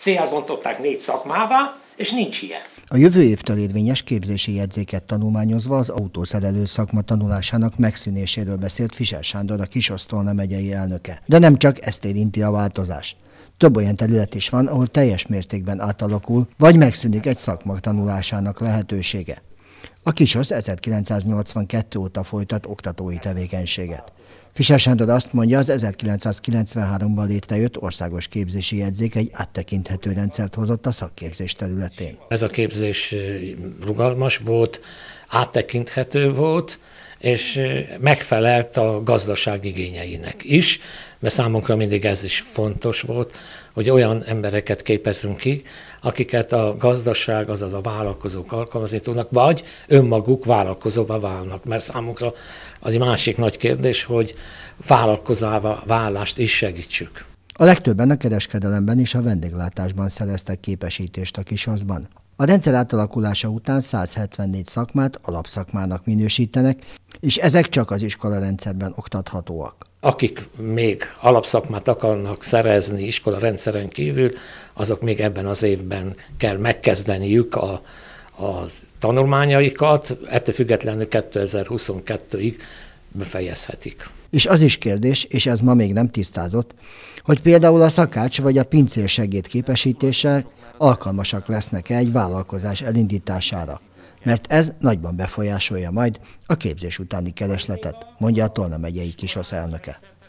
félbontották négy szakmává, és nincs ilyen. A jövő évtől érvényes képzési jegyzéket tanulmányozva az autószerelő szakma tanulásának megszűnéséről beszélt Fischer Sándor a Kisosztolna megyei elnöke. De nem csak ezt érinti a változás. Több olyan terület is van, ahol teljes mértékben átalakul, vagy megszűnik egy szakma tanulásának lehetősége. A Kisosz 1982 óta folytat oktatói tevékenységet. Fischer Sándor azt mondja, az 1993-ban létrejött országos képzési jegyzék egy áttekinthető rendszert hozott a szakképzés területén. Ez a képzés eh, rugalmas volt, áttekinthető volt, és megfelelt a gazdaság igényeinek is, mert számunkra mindig ez is fontos volt, hogy olyan embereket képezünk ki, akiket a gazdaság, azaz a vállalkozók alkalmazni tudnak, vagy önmaguk vállalkozóba válnak. Mert számunkra az egy másik nagy kérdés, hogy vállalkozáva vállást is segítsük. A legtöbben a kereskedelemben és a vendéglátásban szereztek képesítést a Kishaszban. A rendszer átalakulása után 174 szakmát alapszakmának minősítenek, és ezek csak az iskola rendszerben oktathatóak. Akik még alapszakmát akarnak szerezni iskola rendszeren kívül, azok még ebben az évben kell megkezdeniük a, a tanulmányaikat, ettől függetlenül 2022-ig befejezhetik. És az is kérdés, és ez ma még nem tisztázott, hogy például a szakács vagy a pincér segéd képesítése alkalmasak lesznek-e egy vállalkozás elindítására. Mert ez nagyban befolyásolja majd a képzés utáni keresletet, mondja a Tolna megyei kisosz elnöke.